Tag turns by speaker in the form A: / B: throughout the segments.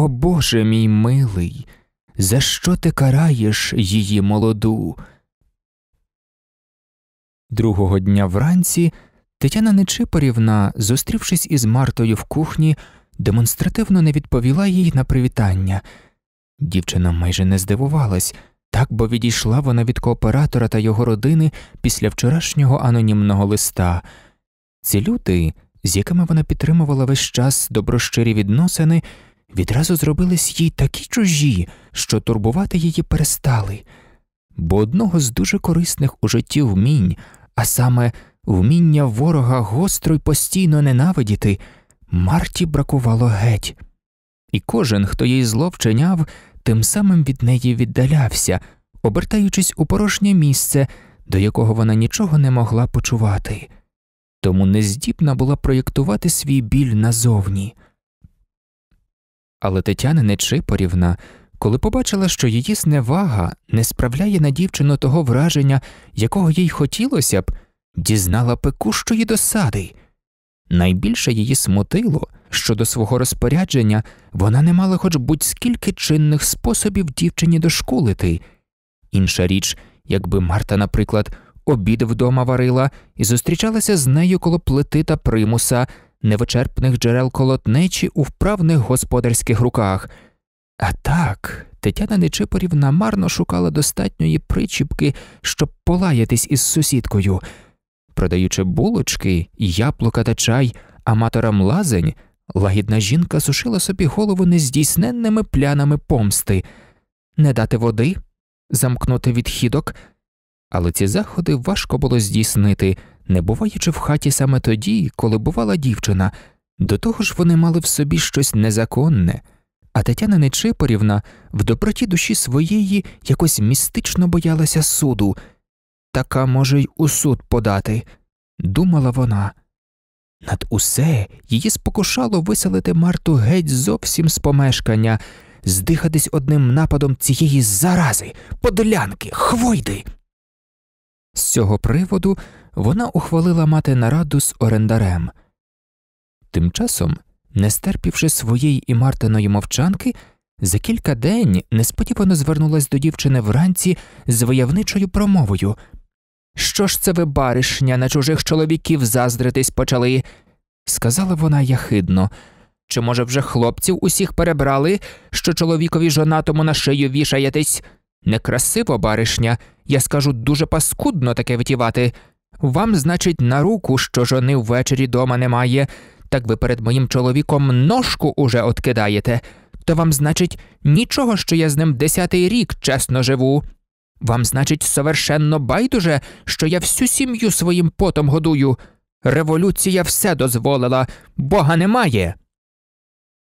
A: О Боже мій милий, за що ти караєш її молоду? Другого дня вранці Тетяна Нечипарівна, зустрівшись із Мартою в кухні, демонстративно не відповіла їй на привітання. Дівчина майже не здивувалась, так бо відійшла вона від кооператора та його родини після вчорашнього анонімного листа. Ці люди, з якими вона підтримувала весь час доброщирі відносини, відразу зробились їй такі чужі, що турбувати її перестали, бо одного з дуже корисних у житті вмінь, а саме вміння ворога гостро й постійно ненавидіти, Марті бракувало геть, і кожен, хто їй зло вчиняв, тим самим від неї віддалявся, обертаючись у порожнє місце, до якого вона нічого не могла почувати, тому нездібна була проєктувати свій біль назовні. Але Тетяна не чипорівна, коли побачила, що її зневага не справляє на дівчину того враження, якого їй хотілося б, дізнала пекущої досади. Найбільше її смутило, що до свого розпорядження вона не мала хоч будь скільки чинних способів дівчині дошкулити. Інша річ, якби Марта, наприклад, обід вдома варила і зустрічалася з нею коло плити та примуса невичерпних джерел колотнечі у вправних господарських руках. А так, Тетяна Нечипорівна марно шукала достатньої причіпки, щоб полаятись із сусідкою, продаючи булочки, яблука та чай аматорам лазень, лагідна жінка сушила собі голову нездійсненними плянами помсти, не дати води, замкнути відхідок, але ці заходи важко було здійснити не буваючи в хаті саме тоді, коли бувала дівчина, до того ж вони мали в собі щось незаконне, а Тетяна Нечипорівна в доброті душі своєї якось містично боялася суду, така може й у суд подати, думала вона. Над усе її спокушало виселити Марту геть зовсім з помешкання, здихатись одним нападом цієї зарази, подлянки, хвойди. З цього приводу вона ухвалила мати нараду з орендарем. Тим часом, не стерпівши своєї і Мартиної мовчанки, за кілька день несподівано звернулась до дівчини вранці з виявничою промовою Що ж це ви, баришня, на чужих чоловіків заздритись почали? сказала вона яхидно. Чи, може, вже хлопців усіх перебрали, що чоловікові жонатому на шию вішаєтесь? Некрасиво, баришня, я скажу дуже паскудно таке витівати. Вам, значить, на руку, що жони ввечері дома немає, так ви перед моїм чоловіком ножку уже откидаєте. То вам, значить, нічого, що я з ним десятий рік чесно живу. Вам, значить, совершенно байдуже, що я всю сім'ю своїм потом годую. Революція все дозволила, бога немає.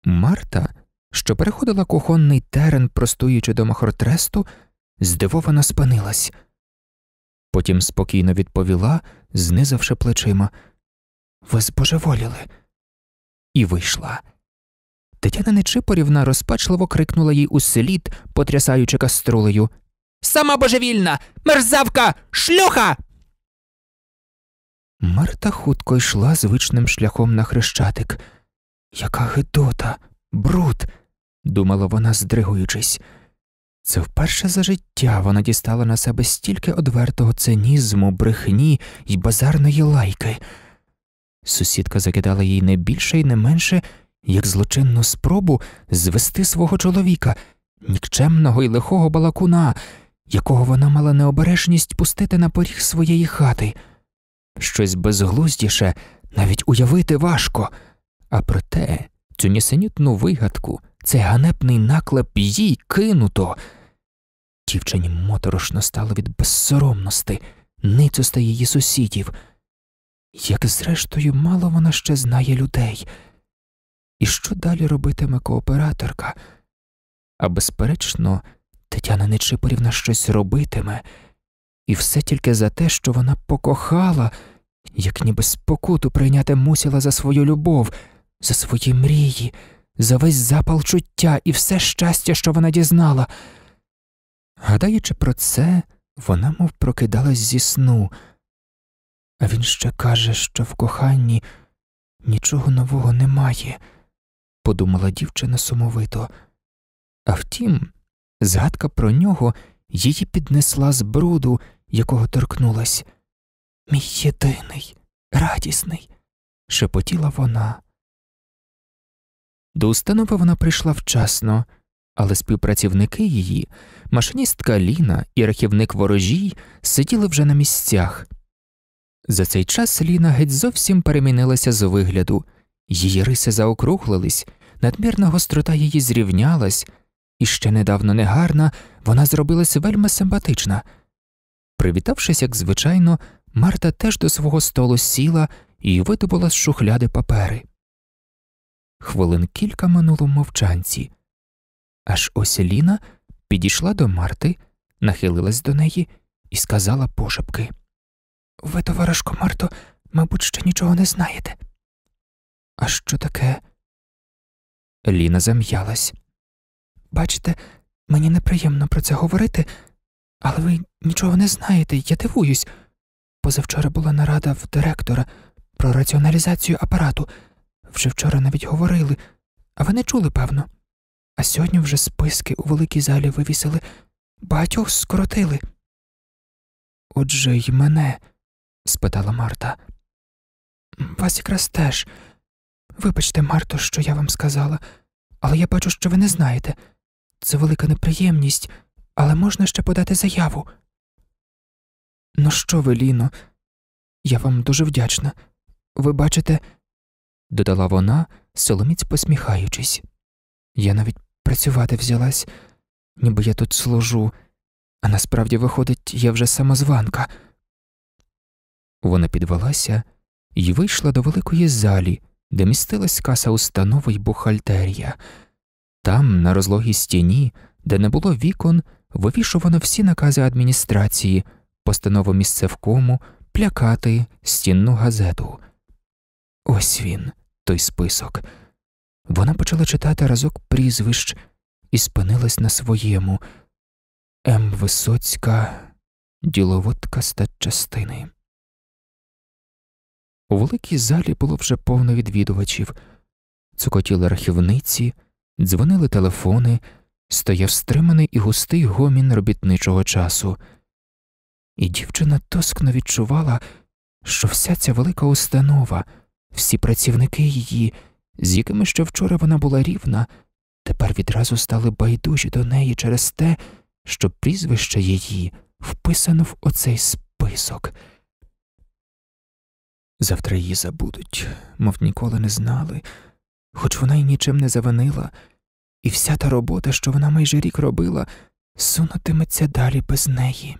A: Марта що переходила кухонний терен, простуючи до махортресту, здивовано спинилась. Потім спокійно відповіла, знизавши плечима Ви збожеволіли, і вийшла. Тетяна Нечипорівна розпачливо крикнула їй у селіт, потрясаючи каструлею Сама божевільна, мерзавка, шлюха. Марта хутко йшла звичним шляхом на хрещатик. Яка гидота, бруд, думала вона, здригуючись. Це вперше за життя вона дістала на себе стільки одвертого цинізму, брехні й базарної лайки. Сусідка закидала їй не більше і не менше, як злочинну спробу звести свого чоловіка, нікчемного й лихого балакуна, якого вона мала необережність пустити на поріг своєї хати. Щось безглуздіше навіть уявити важко, а проте цю нісенітну вигадку. Цей ганебний наклеп їй кинуто. Дівчині моторошно стало від безсоромності, ницоста її сусідів. Як зрештою, мало вона ще знає людей. І що далі робитиме кооператорка? А безперечно, Тетяна Нечипорівна щось робитиме, і все тільки за те, що вона покохала, як ніби спокуту прийняти мусила за свою любов, за свої мрії за весь запал чуття і все щастя, що вона дізнала. Гадаючи про це, вона мов прокидалась зі сну, а він ще каже, що в коханні нічого нового немає, подумала дівчина сумовито. А втім, згадка про нього її піднесла з бруду, якого торкнулась. Мій єдиний, радісний, шепотіла вона. До установи вона прийшла вчасно, але співпрацівники її, машиністка Ліна і рахівник ворожій, сиділи вже на місцях. За цей час Ліна геть зовсім перемінилася з вигляду, її риси заокруглились, надмірна гострота її зрівнялась, і ще недавно негарна вона зробилася вельми симпатична. Привітавшись, як звичайно, Марта теж до свого столу сіла і видобула з шухляди папери. Хвилин кілька минуло в мовчанці. Аж ось Ліна підійшла до Марти, нахилилась до неї і сказала пошепки Ви, товаришко Марто, мабуть, ще нічого не знаєте. А що таке? Ліна зам'ялась. Бачите, мені неприємно про це говорити, але ви нічого не знаєте, я дивуюсь. Позавчора була нарада в директора про раціоналізацію апарату. Вже вчора навіть говорили, а ви не чули, певно. А сьогодні вже списки у великій залі вивісили, багатьох скоротили. Отже, й мене? спитала Марта. Вас якраз теж. Вибачте, Марто, що я вам сказала, але я бачу, що ви не знаєте. Це велика неприємність, але можна ще подати заяву. Ну що ви, Ліно, я вам дуже вдячна. Ви бачите додала вона, соломіць посміхаючись. Я навіть працювати взялась, ніби я тут служу, а насправді, виходить, я вже самозванка. Вона підвелася і вийшла до великої залі, де містилась каса установи й бухгалтерія. Там, на розлогій стіні, де не було вікон, вивішувано всі накази адміністрації, постанову місцевкому, плякати, стінну газету. Ось він, той список. Вона почала читати разок прізвищ і спинилась на своєму М. Висоцька, діловодка статчастини. У великій залі було вже повно відвідувачів, цукотіли рахівниці, дзвонили телефони, стояв стриманий і густий гомін робітничого часу, і дівчина тоскно відчувала, що вся ця велика установа. Всі працівники її, з якими ще вчора вона була рівна, тепер відразу стали байдужі до неї через те, що прізвище її вписано в оцей список. Завтра її забудуть, мов ніколи не знали, хоч вона й нічим не завинила, і вся та робота, що вона майже рік робила, сунутиметься далі без неї.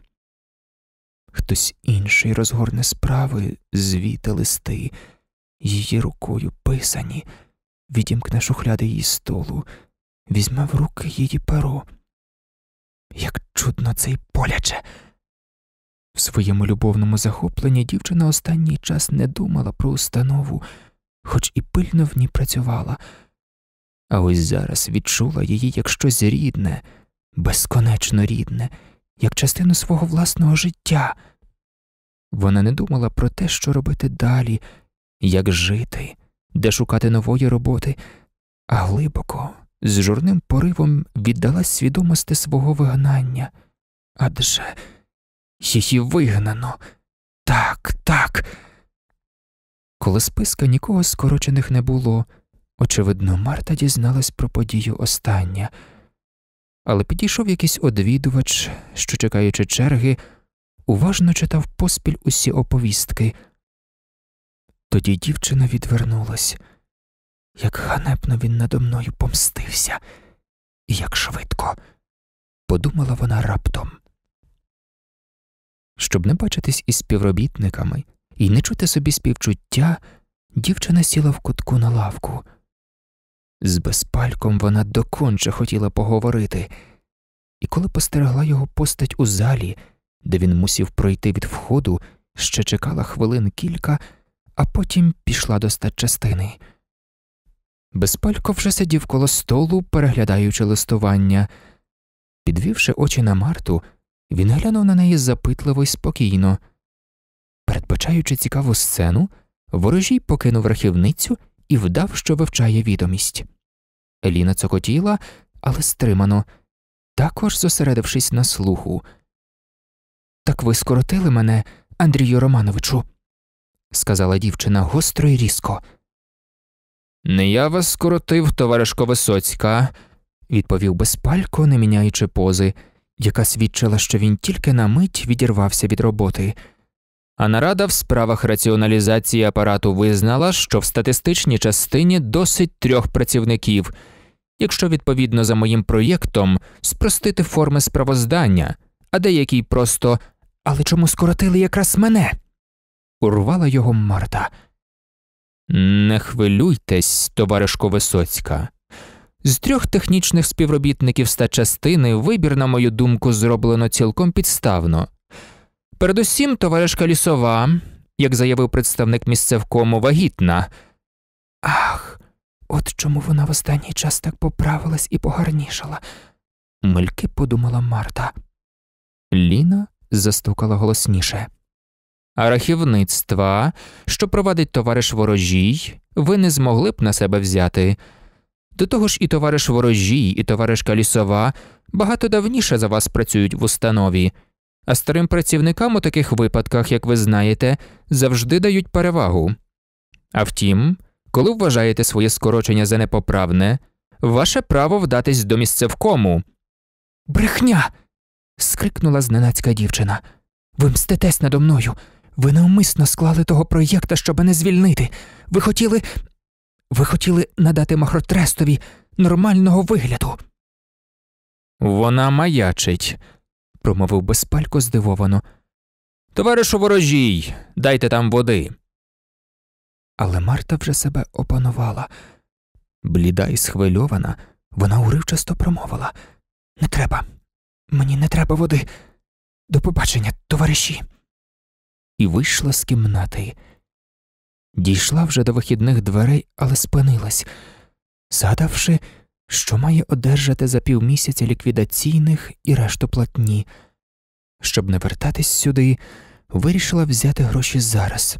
A: Хтось інший розгорне справи, звіти листи її рукою писані, відімкне шухляди її столу, візьме в руки її перо. Як чудно це й боляче. В своєму любовному захопленні дівчина останній час не думала про установу, хоч і пильно в ній працювала, а ось зараз відчула її як щось рідне, безконечно рідне, як частину свого власного життя. Вона не думала про те, що робити далі, як жити, де шукати нової роботи, а глибоко, з журним поривом віддалась свідомості свого вигнання. Адже її вигнано. Так, так. Коли списка нікого скорочених не було, очевидно, Марта дізналась про подію остання, але підійшов якийсь одвідувач, що, чекаючи черги, уважно читав поспіль усі оповістки. Тоді дівчина відвернулась, як ганебно він надо мною помстився, і як швидко, подумала вона раптом. Щоб не бачитись із співробітниками і не чути собі співчуття, дівчина сіла в кутку на лавку. З безпальком вона доконче хотіла поговорити, і коли постерегла його постать у залі, де він мусів пройти від входу, ще чекала хвилин кілька а потім пішла до статчастини. Безпалько вже сидів коло столу, переглядаючи листування. Підвівши очі на Марту, він глянув на неї запитливо й спокійно. Передбачаючи цікаву сцену, ворожій покинув рахівницю і вдав, що вивчає відомість. Еліна цокотіла, але стримано, також зосередившись на слуху. Так ви скоротили мене, Андрію Романовичу сказала дівчина гостро і різко. Не я вас скоротив, товаришко Висоцька, відповів безпалько, не міняючи пози, яка свідчила, що він тільки на мить відірвався від роботи. А нарада в справах раціоналізації апарату визнала, що в статистичній частині досить трьох працівників, якщо відповідно за моїм проєктом спростити форми справоздання, а деякий просто але чому скоротили якраз мене? урвала його Марта. Не хвилюйтесь, товаришко Висоцька. З трьох технічних співробітників ста частини вибір, на мою думку, зроблено цілком підставно. Передусім, товаришка лісова, як заявив представник місцевкому, вагітна. Ах, от чому вона в останній час так поправилась і погарнішала, мельки подумала Марта. Ліна застукала голосніше. А рахівництва, що провадить товариш ворожій, ви не змогли б на себе взяти. До того ж, і товариш ворожій, і товаришка лісова багато давніше за вас працюють в установі, а старим працівникам у таких випадках, як ви знаєте, завжди дають перевагу. А втім, коли вважаєте своє скорочення за непоправне, ваше право вдатись до місцевкому. Брехня. скрикнула зненацька дівчина. Ви мститесь надо мною. Ви навмисно склали того проєкта, щоб не звільнити. Ви хотіли. Ви хотіли надати Махротрестові нормального вигляду. Вона маячить, промовив безпалько здивовано. Товаришу ворожій, дайте там води. Але Марта вже себе опанувала. Бліда і схвильована, вона уривчасто промовила Не треба, мені не треба води. До побачення, товариші і вийшла з кімнати. Дійшла вже до вихідних дверей, але спинилась, згадавши, що має одержати за півмісяця ліквідаційних і решту платні. Щоб не вертатись сюди, вирішила взяти гроші зараз.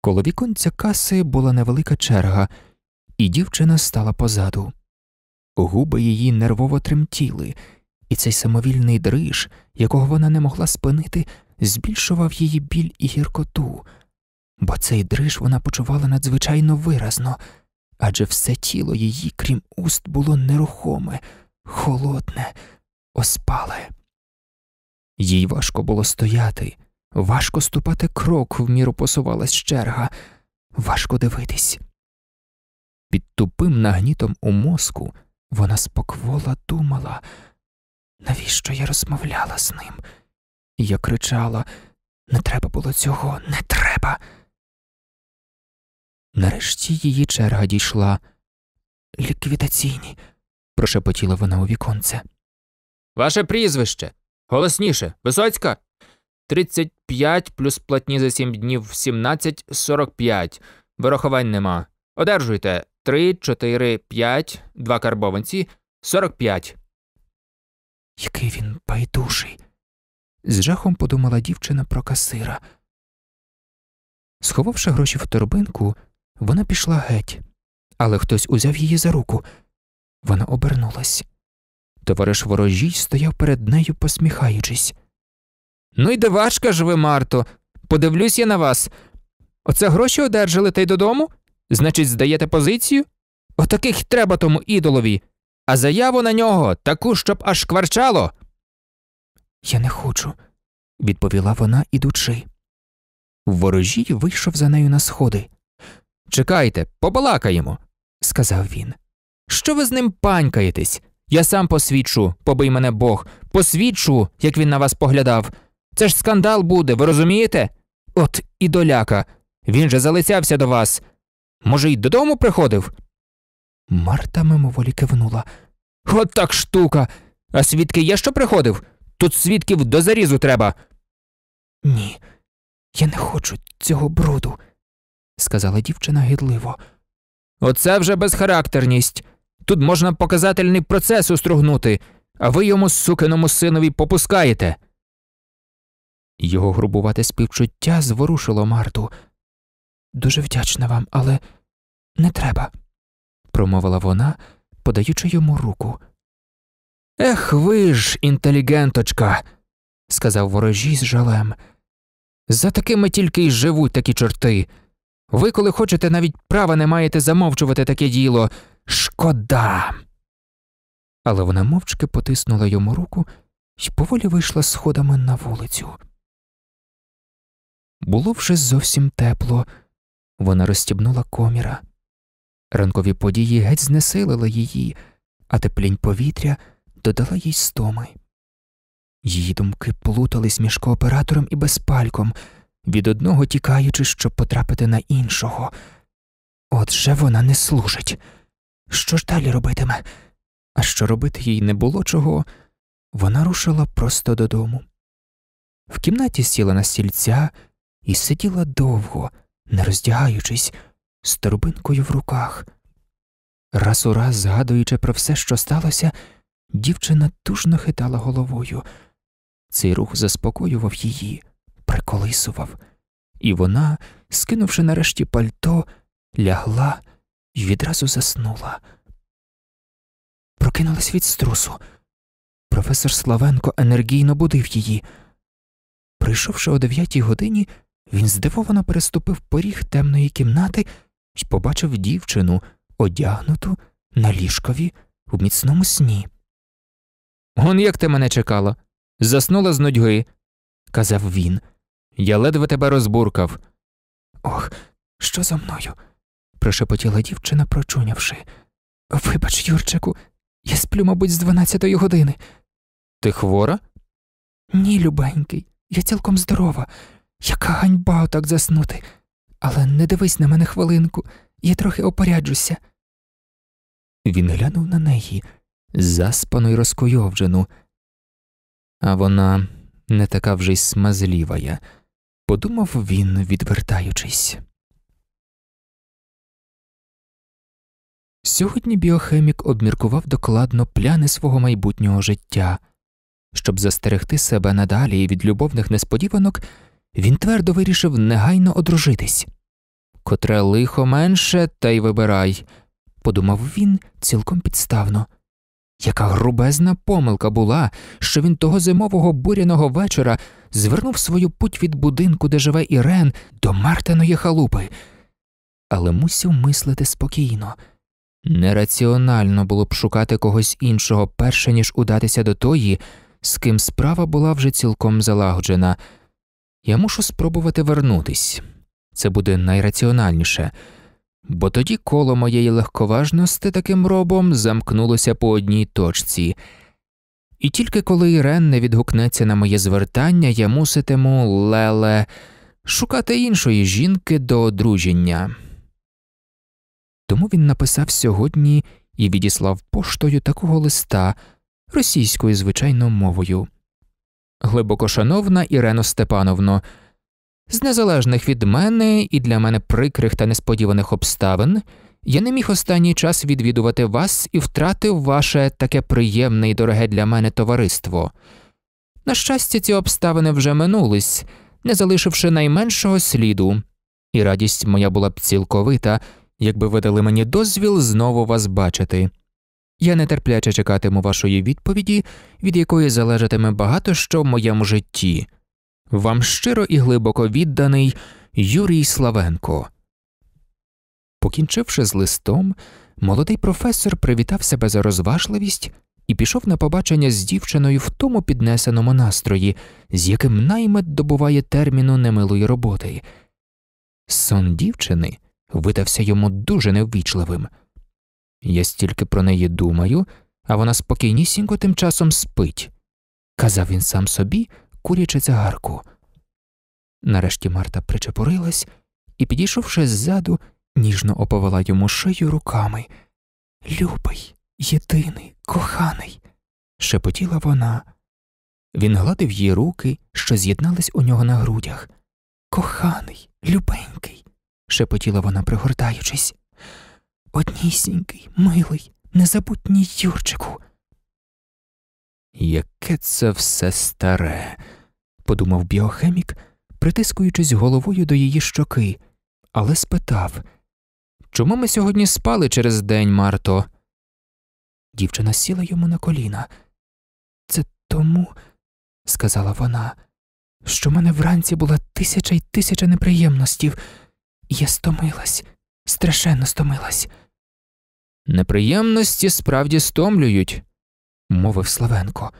A: Коло віконця каси була невелика черга, і дівчина стала позаду. Губи її нервово тремтіли, і цей самовільний дриж, якого вона не могла спинити, збільшував її біль і гіркоту, бо цей дриж вона почувала надзвичайно виразно, адже все тіло її, крім уст, було нерухоме, холодне, оспале. Їй важко було стояти, важко ступати крок, в міру посувалась черга, важко дивитись. Під тупим нагнітом у мозку вона споквола думала, навіщо я розмовляла з ним. Я кричала не треба було цього, не треба. Нарешті її черга дійшла. Ліквідаційні, прошепотіла вона у віконце. Ваше прізвище. Голосніше, висоцька. Тридцять п'ять плюс платні за сім днів сімнадцять, сорок п'ять. Вирахувань нема. Одержуйте три, чотири, п'ять, два карбованці, 45. Який він байдужий з жахом подумала дівчина про касира. Сховавши гроші в торбинку, вона пішла геть, але хтось узяв її за руку. Вона обернулась. Товариш ворожій стояв перед нею, посміхаючись. Ну й девашка ж ви, Марто, подивлюсь я на вас. Оце гроші одержали та й додому? Значить, здаєте позицію? Отаких треба тому ідолові, а заяву на нього таку, щоб аж кварчало. Я не хочу, відповіла вона, ідучи. Ворожій вийшов за нею на сходи. Чекайте, побалакаємо, сказав він. Що ви з ним панькаєтесь? Я сам посвідчу, побий мене Бог, посвідчу, як він на вас поглядав. Це ж скандал буде, ви розумієте? От і доляка. Він же залицявся до вас. Може, й додому приходив? Марта мимоволі кивнула. От так штука. А свідки є, що приходив? Тут свідків до зарізу треба. Ні, я не хочу цього бруду, сказала дівчина гідливо. Оце вже безхарактерність. Тут можна показательний процес устругнути, а ви йому сукиному синові попускаєте. Його грубувате співчуття зворушило Марту. Дуже вдячна вам, але не треба, промовила вона, подаючи йому руку. Ех ви ж, інтелігенточка, сказав ворожій з жалем. За такими тільки й живуть такі чорти. Ви, коли хочете, навіть права не маєте замовчувати таке діло. Шкода. Але вона мовчки потиснула йому руку і поволі вийшла сходами на вулицю. Було вже зовсім тепло. Вона розстібнула коміра. Ранкові події геть знесилили її, а теплінь повітря додала їй стоми. Її думки плутались між кооператором і безпальком, від одного тікаючи, щоб потрапити на іншого. Отже вона не служить. Що ж далі робитиме? А що робити їй не було чого, вона рушила просто додому. В кімнаті сіла на стільця і сиділа довго, не роздягаючись, з торбинкою в руках. Раз у раз згадуючи про все, що сталося, Дівчина тужно хитала головою. Цей рух заспокоював її, приколисував, і вона, скинувши нарешті пальто, лягла і відразу заснула. Прокинулась від струсу. Професор Славенко енергійно будив її. Прийшовши о дев'ятій годині, він здивовано переступив поріг темної кімнати і побачив дівчину, одягнуту на ліжкові в міцному сні. Он як ти мене чекала? Заснула з нудьги, казав він. Я ледве тебе розбуркав. Ох, що за мною? прошепотіла дівчина, прочунявши. Вибач, Юрчику, я сплю, мабуть, з дванадцятої години. Ти хвора? Ні, любенький, я цілком здорова. Яка ганьба отак заснути. Але не дивись на мене хвилинку, я трохи опоряджуся. Він глянув на неї заспану й розкуйовджену. А вона не така вже й смазлівая, подумав він, відвертаючись. Сьогодні біохемік обміркував докладно пляни свого майбутнього життя. Щоб застерегти себе надалі від любовних несподіванок, він твердо вирішив негайно одружитись. Котре лихо менше, та й вибирай, подумав він цілком підставно. Яка грубезна помилка була, що він того зимового буряного вечора звернув свою путь від будинку, де живе Ірен, до Мартиної халупи, але мусів мислити спокійно. Нераціонально було б шукати когось іншого перше, ніж удатися до тої, з ким справа була вже цілком залагоджена. Я мушу спробувати вернутись це буде найраціональніше бо тоді коло моєї легковажності таким робом замкнулося по одній точці, і тільки коли Ірен не відгукнеться на моє звертання, я муситиму леле шукати іншої жінки до одруження. Тому він написав сьогодні і відіслав поштою такого листа російською звичайно мовою. Глибоко шановна Ірено Степановно. З незалежних від мене і для мене прикрих та несподіваних обставин, я не міг останній час відвідувати вас і втратив ваше таке приємне і дороге для мене товариство. На щастя, ці обставини вже минулись, не залишивши найменшого сліду, і радість моя була б цілковита, якби ви дали мені дозвіл знову вас бачити. Я нетерпляче чекатиму вашої відповіді, від якої залежатиме багато що в моєму житті. Вам щиро і глибоко відданий Юрій Славенко. Покінчивши з листом, молодий професор привітав себе за розважливість і пішов на побачення з дівчиною в тому піднесеному настрої, з яким наймет добуває терміну немилої роботи. Сон дівчини видався йому дуже неввічливим. Я стільки про неї думаю, а вона спокійнісінько тим часом спить. Казав він сам собі курячу цигарку. Нарешті Марта причепурилась і, підійшовши ззаду, ніжно оповела йому шию руками. Любий, єдиний, коханий, шепотіла вона. Він гладив її руки, що з'єднались у нього на грудях. Коханий, любенький, шепотіла вона, пригортаючись. Однісінький, милий, незабутній Юрчику. Яке це все старе подумав біохемік, притискуючись головою до її щоки, але спитав Чому ми сьогодні спали через день, Марто? Дівчина сіла йому на коліна. Це тому, сказала вона, що в мене вранці була тисяча й тисяча неприємностів, я стомилась, страшенно стомилась. Неприємності справді стомлюють, мовив Славенко.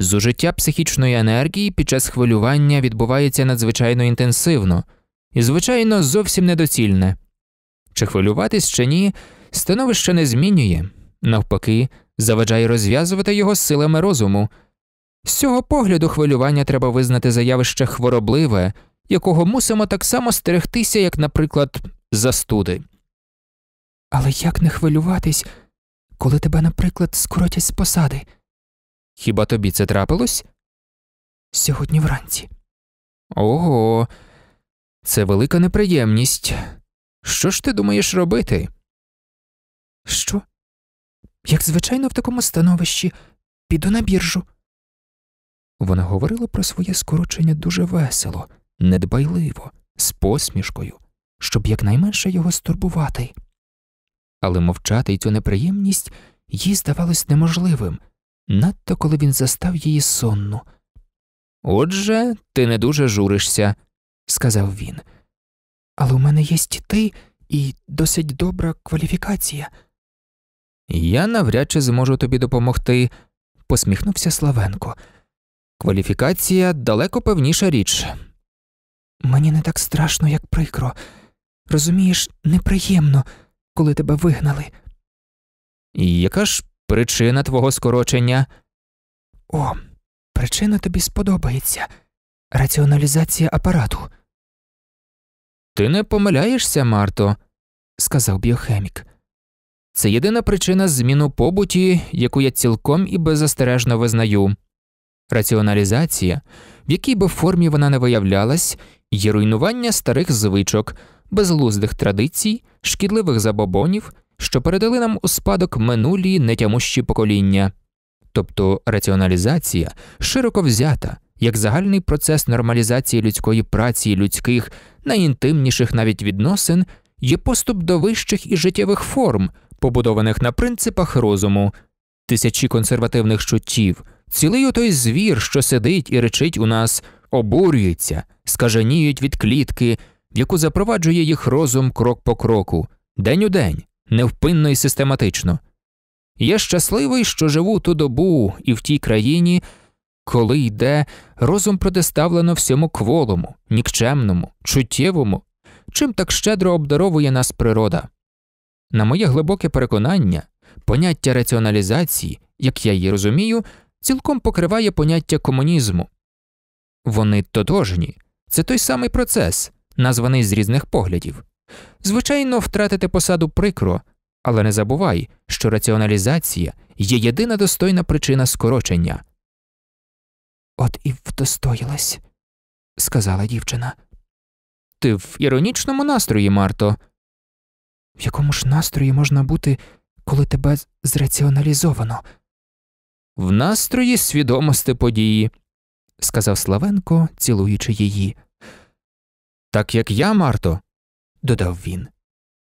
A: Зужиття психічної енергії під час хвилювання відбувається надзвичайно інтенсивно і, звичайно, зовсім недоцільне. Чи хвилюватись чи ні, становище не змінює, навпаки, заважає розв'язувати його силами розуму. З цього погляду хвилювання треба визнати за явище хворобливе, якого мусимо так само стерегтися, як, наприклад, застуди. Але як не хвилюватись, коли тебе, наприклад, скоротять з посади? Хіба тобі це трапилось? Сьогодні вранці. Ого, це велика неприємність. Що ж ти думаєш робити? Що? Як звичайно, в такому становищі піду на біржу. Вона говорила про своє скорочення дуже весело, недбайливо, з посмішкою, щоб якнайменше його стурбувати. Але мовчати й цю неприємність їй здавалось неможливим надто коли він застав її сонну. Отже, ти не дуже журишся, сказав він. Але у мене є ти і досить добра кваліфікація. Я навряд чи зможу тобі допомогти, посміхнувся Славенко. Кваліфікація далеко певніша річ. Мені не так страшно, як прикро. Розумієш, неприємно, коли тебе вигнали. Яка ж Причина твого скорочення. О, причина тобі сподобається раціоналізація апарату. Ти не помиляєшся, Марто, сказав біохемік. Це єдина причина зміну побуті, яку я цілком і беззастережно визнаю. Раціоналізація, в якій би формі вона не виявлялась, є руйнування старих звичок, безлуздих традицій, шкідливих забобонів що передали нам у спадок минулі нетямущі покоління, тобто раціоналізація широко взята як загальний процес нормалізації людської праці, людських, найінтимніших навіть відносин, є поступ до вищих і життєвих форм, побудованих на принципах розуму, тисячі консервативних чуттів, цілий отой звір, що сидить і речить у нас, обурюється, скаженіють від клітки, в яку запроваджує їх розум крок по кроку, день у день невпинно і систематично. Я щасливий, що живу ту добу і в тій країні, коли йде розум протиставлено всьому кволому, нікчемному, чуттєвому, чим так щедро обдаровує нас природа. На моє глибоке переконання, поняття раціоналізації, як я її розумію, цілком покриває поняття комунізму. Вони тотожні, це той самий процес, названий з різних поглядів. Звичайно, втратити посаду прикро, але не забувай, що раціоналізація є єдина достойна причина скорочення. От і вдостоїлась, сказала дівчина. Ти в іронічному настрої, Марто. В якому ж настрої можна бути, коли тебе зраціоналізовано? В настрої свідомості події, сказав Славенко, цілуючи її. Так як я, Марто, додав він.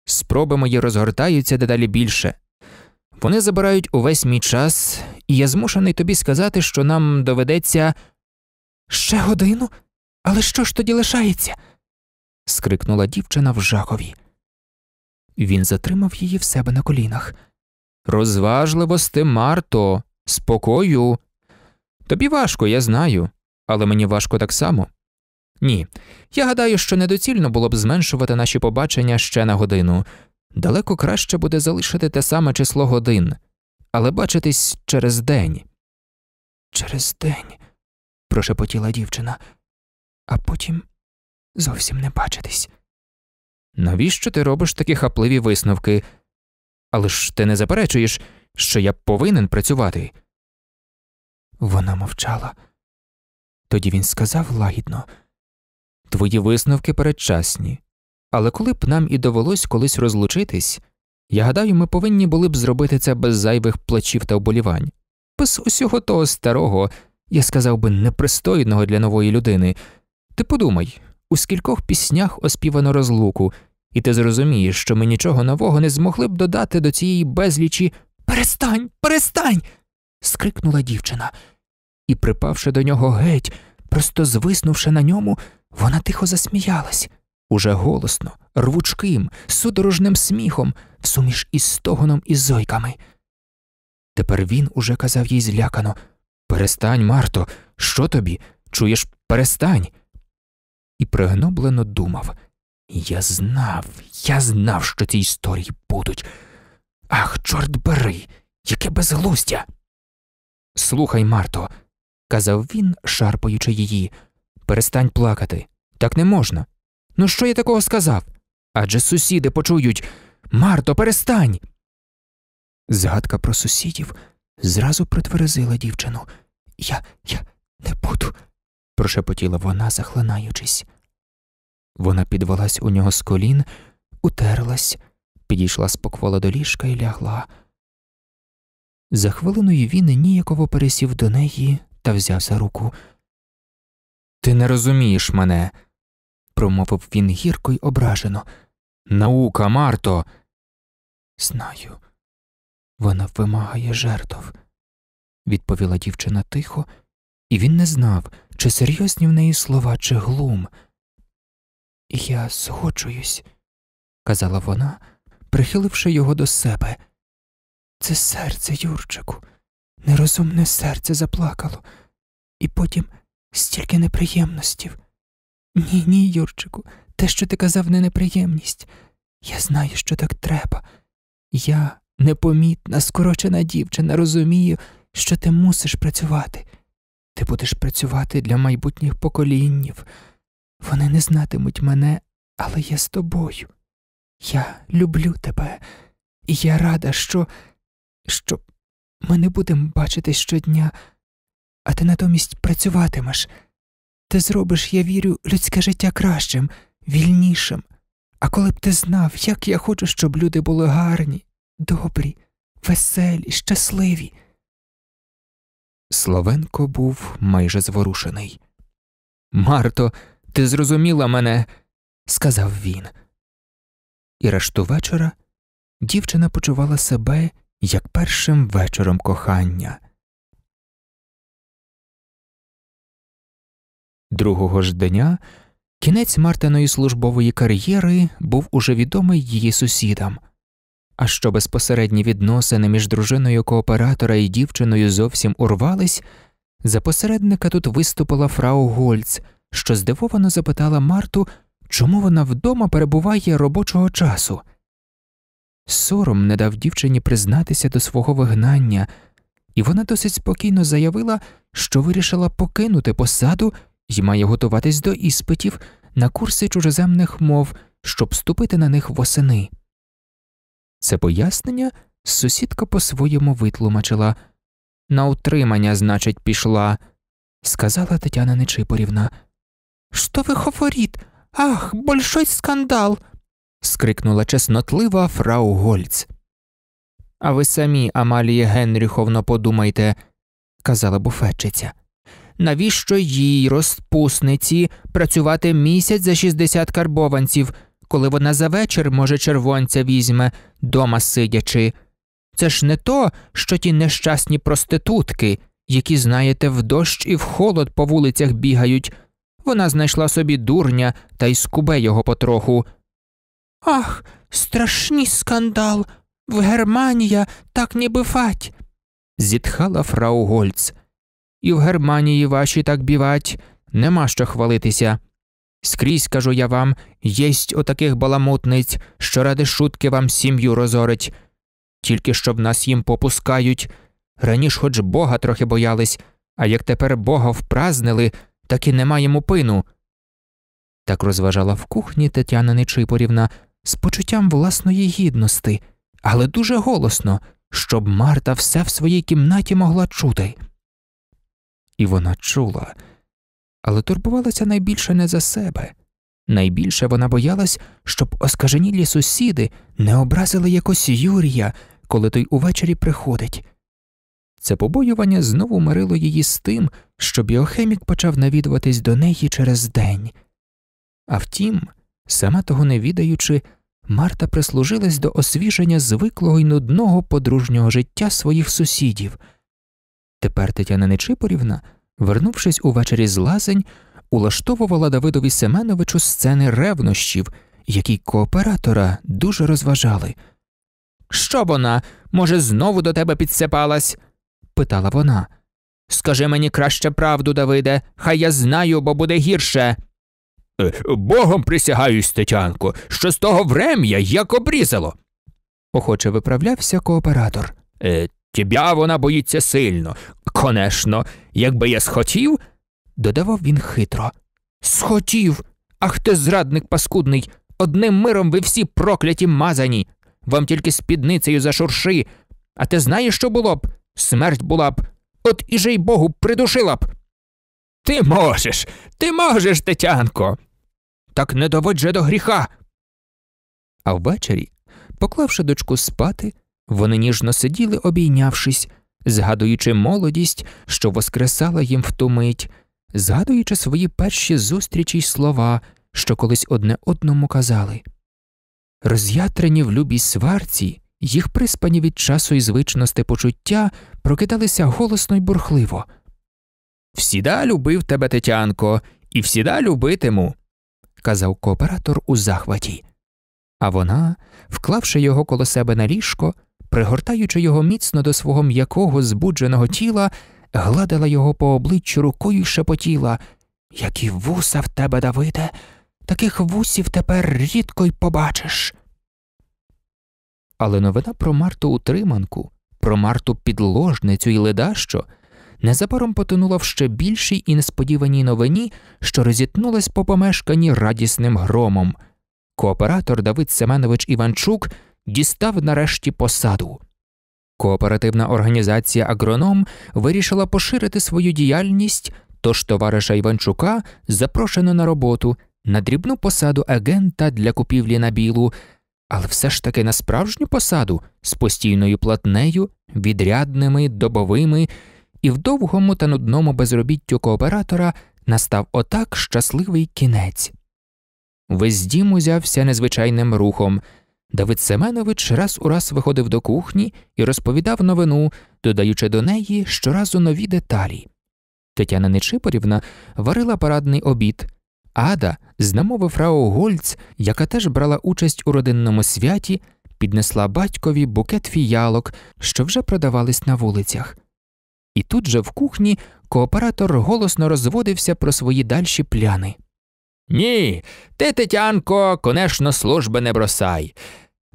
A: Спроби мої розгортаються дедалі більше. Вони забирають увесь мій час, і я змушений тобі сказати, що нам доведеться. Ще годину? Але що ж тоді лишається? скрикнула дівчина в жахові. Він затримав її в себе на колінах. Розважливости, Марто, спокою. Тобі важко, я знаю, але мені важко так само. Ні. Я гадаю, що недоцільно було б зменшувати наші побачення ще на годину. Далеко краще буде залишити те саме число годин, але бачитись через день. Через день, прошепотіла дівчина, а потім зовсім не бачитись. Навіщо ти робиш такі хапливі висновки? Але ж ти не заперечуєш, що я повинен працювати. Вона мовчала. Тоді він сказав лагідно твої висновки передчасні. Але коли б нам і довелось колись розлучитись, я гадаю, ми повинні були б зробити це без зайвих плачів та оболівань, без усього того старого, я сказав би, непристойного для нової людини. Ти подумай, у скількох піснях оспівано розлуку, і ти зрозумієш, що ми нічого нового не змогли б додати до цієї безлічі Перестань, перестань. скрикнула дівчина, і, припавши до нього геть, просто звиснувши на ньому, вона тихо засміялась, уже голосно, рвучким, судорожним сміхом, суміш із стогоном і зойками. Тепер він уже казав їй злякано Перестань, Марто, що тобі? Чуєш, перестань. І пригноблено думав Я знав, я знав, що ці історії будуть. Ах, чорт бери, яке безглуздя. Слухай, Марто, казав він, шарпаючи її перестань плакати. Так не можна. Ну, що я такого сказав? Адже сусіди почують Марто, перестань. Згадка про сусідів зразу притверезила дівчину. Я, я не буду, прошепотіла вона, захлинаючись. Вона підвелась у нього з колін, утерлась, підійшла споквола до ліжка і лягла. За хвилиною він ніяково пересів до неї та взяв за руку. Ти не розумієш мене, промовив він гірко й ображено. Наука, Марто. Знаю, вона вимагає жертв, відповіла дівчина тихо, і він не знав, чи серйозні в неї слова, чи глум. Я згоджуюсь, казала вона, прихиливши його до себе. Це серце, Юрчику, нерозумне серце заплакало, і потім стільки неприємностів. Ні, ні, Юрчику, те, що ти казав, не неприємність. Я знаю, що так треба. Я, непомітна, скорочена дівчина, розумію, що ти мусиш працювати. Ти будеш працювати для майбутніх поколіннів. Вони не знатимуть мене, але я з тобою. Я люблю тебе, і я рада, що, що ми не будемо бачити щодня а ти натомість працюватимеш. Ти зробиш, я вірю, людське життя кращим, вільнішим. А коли б ти знав, як я хочу, щоб люди були гарні, добрі, веселі, щасливі. Словенко був майже зворушений. Марто, ти зрозуміла мене, сказав він. І решту вечора дівчина почувала себе як першим вечором кохання. Другого ж дня кінець Мартиної службової кар'єри був уже відомий її сусідам, а що безпосередні відносини між дружиною кооператора і дівчиною зовсім урвались, за посередника тут виступила фрау Гольц, що здивовано запитала Марту, чому вона вдома перебуває робочого часу. Сором не дав дівчині признатися до свого вигнання, і вона досить спокійно заявила, що вирішила покинути посаду і має готуватись до іспитів на курси чужеземних мов, щоб вступити на них восени. Це пояснення сусідка по своєму витлумачила на утримання, значить, пішла, сказала Тетяна Нечипорівна. Що ви говоріть? Ах, большой скандал. скрикнула чеснотлива фрау Гольц. А ви самі, Амалії Генріховно, подумайте, казала буфетчиця навіщо їй, розпусниці, працювати місяць за 60 карбованців, коли вона за вечір, може, червонця візьме, дома сидячи. Це ж не то, що ті нещасні проститутки, які, знаєте, в дощ і в холод по вулицях бігають. Вона знайшла собі дурня та й скубе його потроху. Ах, страшний скандал. В Германія так ніби фать. зітхала фрау Гольц і в Германії ваші так бівать, нема що хвалитися. Скрізь, кажу я вам, єсть отаких баламутниць, що ради шутки вам сім'ю розорить, тільки щоб нас їм попускають. Раніше хоч Бога трохи боялись, а як тепер Бога впразнили, так і нема йому пину. Так розважала в кухні Тетяна Нечипорівна з почуттям власної гідності, але дуже голосно, щоб Марта все в своїй кімнаті могла чути і вона чула, але турбувалася найбільше не за себе. Найбільше вона боялась, щоб оскаженілі сусіди не образили якось Юрія, коли той увечері приходить. Це побоювання знову мирило її з тим, що біохемік почав навідуватись до неї через день. А втім, сама того не відаючи, Марта прислужилась до освіження звиклого й нудного подружнього життя своїх сусідів. Тепер Тетяна Нечипорівна, вернувшись увечері з лазень, улаштовувала Давидові Семеновичу сцени ревнощів, які кооператора дуже розважали. Що вона, може, знову до тебе підсипалась? питала вона. Скажи мені краще правду, Давиде, хай я знаю, бо буде гірше. «Е, богом присягаюсь, Тетянко, що з того врем'я як обрізало. охоче виправлявся кооператор. «Е, Тебя вона боїться сильно. Конечно, якби я схотів, додавав він хитро. Схотів. Ах ти зрадник паскудний. Одним миром ви всі прокляті мазані. Вам тільки спідницею зашурши. А ти знаєш, що було б? Смерть була б. От і жей Богу придушила б. Ти можеш, ти можеш, Тетянко. Так не доводь же до гріха. А ввечері, поклавши дочку спати, вони ніжно сиділи, обійнявшись, згадуючи молодість, що воскресала їм в ту мить, згадуючи свої перші зустрічі й слова, що колись одне одному казали. Роз'ятрені в любій сварці, їх приспані від часу і звичності почуття, прокидалися голосно й бурхливо. Всіда любив тебе, Тетянко, і всіда любитиму, казав кооператор у захваті. А вона, вклавши його коло себе на ліжко, пригортаючи його міцно до свого м'якого, збудженого тіла, гладила його по обличчю рукою й шепотіла Які вуса в тебе, Давиде, таких вусів тепер рідко й побачиш. Але новина про Марту утриманку, про Марту підложницю і ледащо незабаром потонула в ще більшій і несподіваній новині, що розітнулась по помешканні радісним громом. Кооператор Давид Семенович Іванчук дістав нарешті посаду. Кооперативна організація агроном вирішила поширити свою діяльність, тож товариша Іванчука запрошено на роботу, на дрібну посаду агента для купівлі на білу, але все ж таки на справжню посаду з постійною платнею, відрядними, добовими, і в довгому та нудному безробіттю кооператора настав отак щасливий кінець. Весь дім узявся незвичайним рухом. Давид Семенович раз у раз виходив до кухні і розповідав новину, додаючи до неї щоразу нові деталі. Тетяна Нечипорівна варила парадний обід, Ада знамови фрау Гольц, яка теж брала участь у родинному святі, піднесла батькові букет фіялок, що вже продавались на вулицях. І тут же в кухні кооператор голосно розводився про свої дальші пляни. Ні, ти, Тетянко, конечно, служби не бросай.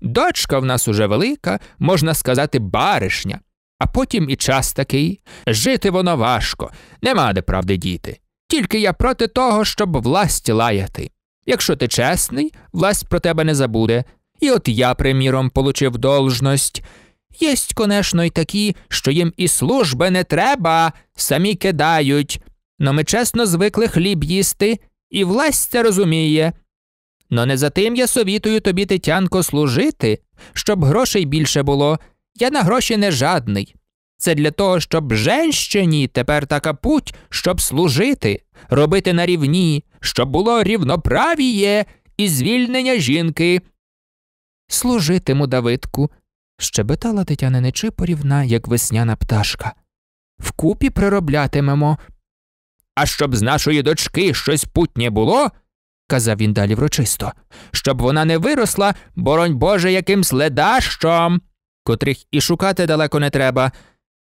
A: Дочка в нас уже велика, можна сказати, баришня, а потім і час такий жити воно важко, нема де правди діти. Тільки я проти того, щоб власть лаяти. Якщо ти чесний, власть про тебе не забуде. І от я, приміром, получив должность. Єсть, конечно, й такі, що їм і служби не треба, самі кидають. Но ми чесно звикли хліб їсти, і власть це розуміє. Но не за тим я совітую тобі, Тетянко, служити, щоб грошей більше було. Я на гроші не жадний. Це для того, щоб женщині тепер така путь, щоб служити, робити на рівні, щоб було рівноправіє і звільнення жінки. Служитиму, Давидку, щебетала Тетяна Нечипорівна, як весняна пташка. Вкупі прироблятимемо. А щоб з нашої дочки щось путнє було казав він далі врочисто, щоб вона не виросла, боронь Боже, якимсь ледащом, котрих і шукати далеко не треба.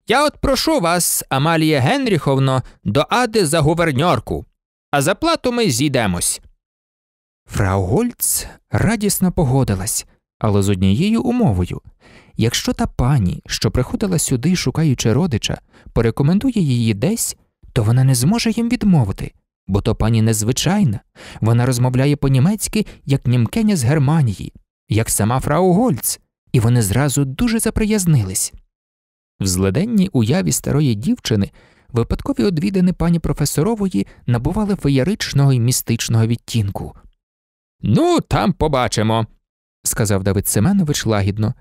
A: Я от прошу вас, Амалія Генріховно, до Ади за гуверньорку, а за плату ми зійдемось. Фрау Гольц радісно погодилась, але з однією умовою якщо та пані, що приходила сюди, шукаючи родича, порекомендує її десь, то вона не зможе їм відмовити, бо то пані незвичайна. Вона розмовляє по-німецьки, як німкеня з Германії, як сама фрау Гольц, і вони зразу дуже заприязнились. В зледенній уяві старої дівчини випадкові одвідини пані професорової набували феєричного і містичного відтінку. Ну, там побачимо, сказав Давид Семенович лагідно.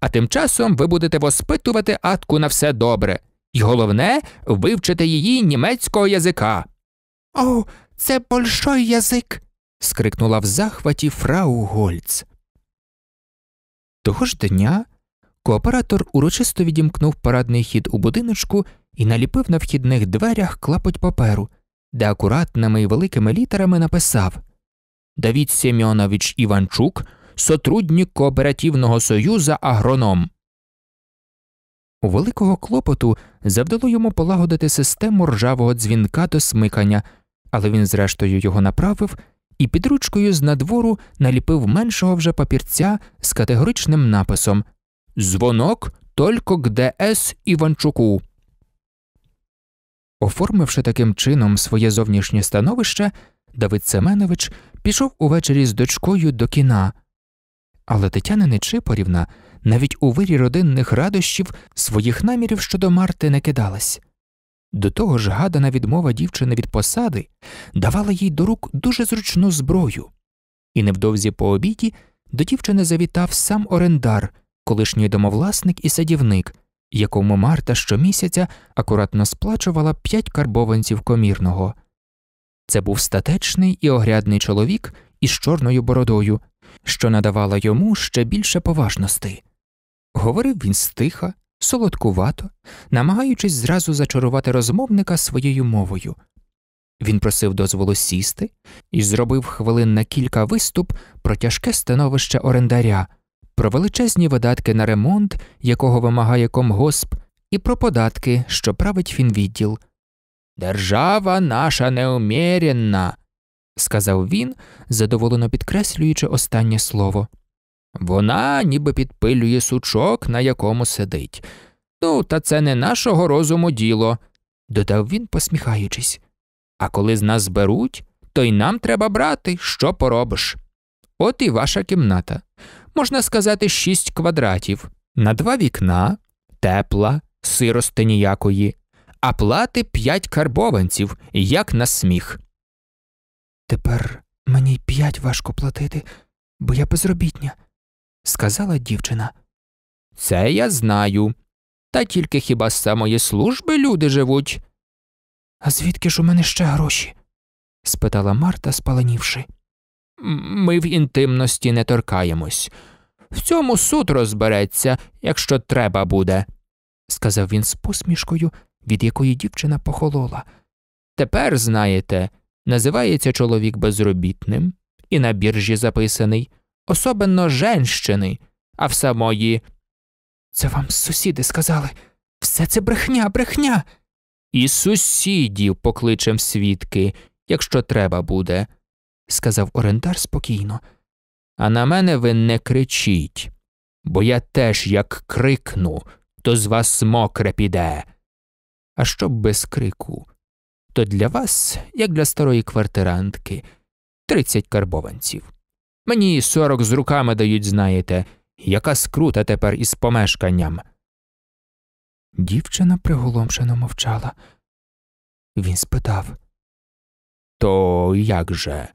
A: А тим часом ви будете воспитувати атку на все добре, і головне вивчити її німецького язика. О, це большой язик. скрикнула в захваті фрау Гольц. Того ж дня кооператор урочисто відімкнув парадний хід у будиночку і наліпив на вхідних дверях клапоть паперу, де акуратними і великими літерами написав Давід Семьонович Іванчук, сотрудник Кооперативного союза агроном. У великого клопоту завдало йому полагодити систему ржавого дзвінка до смикання, але він, зрештою, його направив і під ручкою з надвору наліпив меншого вже папірця з категоричним написом Дзвонок только к ДС Іванчуку. Оформивши таким чином своє зовнішнє становище, Давид Семенович пішов увечері з дочкою до кіна. Але Тетяна Нечипорівна навіть у вирі родинних радощів своїх намірів щодо Марти не кидалась. До того ж, гадана відмова дівчини від посади давала їй до рук дуже зручну зброю, і невдовзі по обіді до дівчини завітав сам орендар, колишній домовласник і садівник, якому Марта щомісяця акуратно сплачувала п'ять карбованців комірного. Це був статечний і огрядний чоловік із чорною бородою, що надавала йому ще більше поважності. Говорив він стиха, солодкувато, намагаючись зразу зачарувати розмовника своєю мовою. Він просив дозволу сісти і зробив хвилин на кілька виступ про тяжке становище орендаря, про величезні видатки на ремонт, якого вимагає комгосп, і про податки, що править фінвідділ. Держава наша неуміренна, сказав він, задоволено підкреслюючи останнє слово. Вона ніби підпилює сучок, на якому сидить. Ну, та це не нашого розуму діло, додав він, посміхаючись. А коли з нас беруть, то й нам треба брати, що поробиш. От і ваша кімната. Можна сказати, шість квадратів, на два вікна, тепла, сирости ніякої, а плати п'ять карбованців, як на сміх. Тепер мені й п'ять важко платити, бо я безробітня сказала дівчина. Це я знаю. Та тільки хіба з самої служби люди живуть. А звідки ж у мене ще гроші? спитала Марта, спаленівши. Ми в інтимності не торкаємось. В цьому суд розбереться, якщо треба буде, сказав він з посмішкою, від якої дівчина похолола. Тепер, знаєте, називається чоловік безробітним і на біржі записаний особенно женщини, а в самої. Це вам сусіди сказали. Все це брехня, брехня. І сусідів покличем свідки, якщо треба буде, сказав орендар спокійно. А на мене ви не кричіть, бо я теж як крикну, то з вас мокре піде. А щоб без крику? То для вас, як для старої квартирантки, тридцять карбованців. Мені сорок з руками дають, знаєте, яка скрута тепер із помешканням. Дівчина приголомшено мовчала. Він спитав То як же?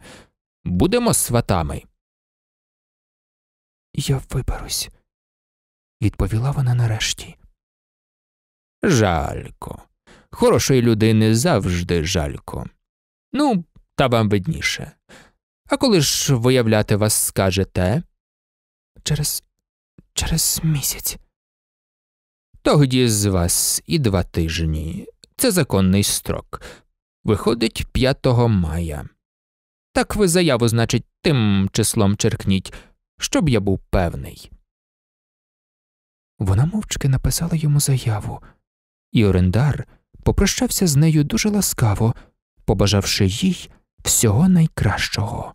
A: Будемо сватами? Я виберусь, відповіла вона нарешті. Жалько. Хорошої людини завжди жалько. Ну, та вам видніше. А коли ж виявляти вас скажете? Через через місяць. Тоді з вас і два тижні. Це законний строк. Виходить 5 мая. Так ви заяву, значить, тим числом черкніть, щоб я був певний. Вона мовчки написала йому заяву, і орендар попрощався з нею дуже ласкаво, побажавши їй всього найкращого.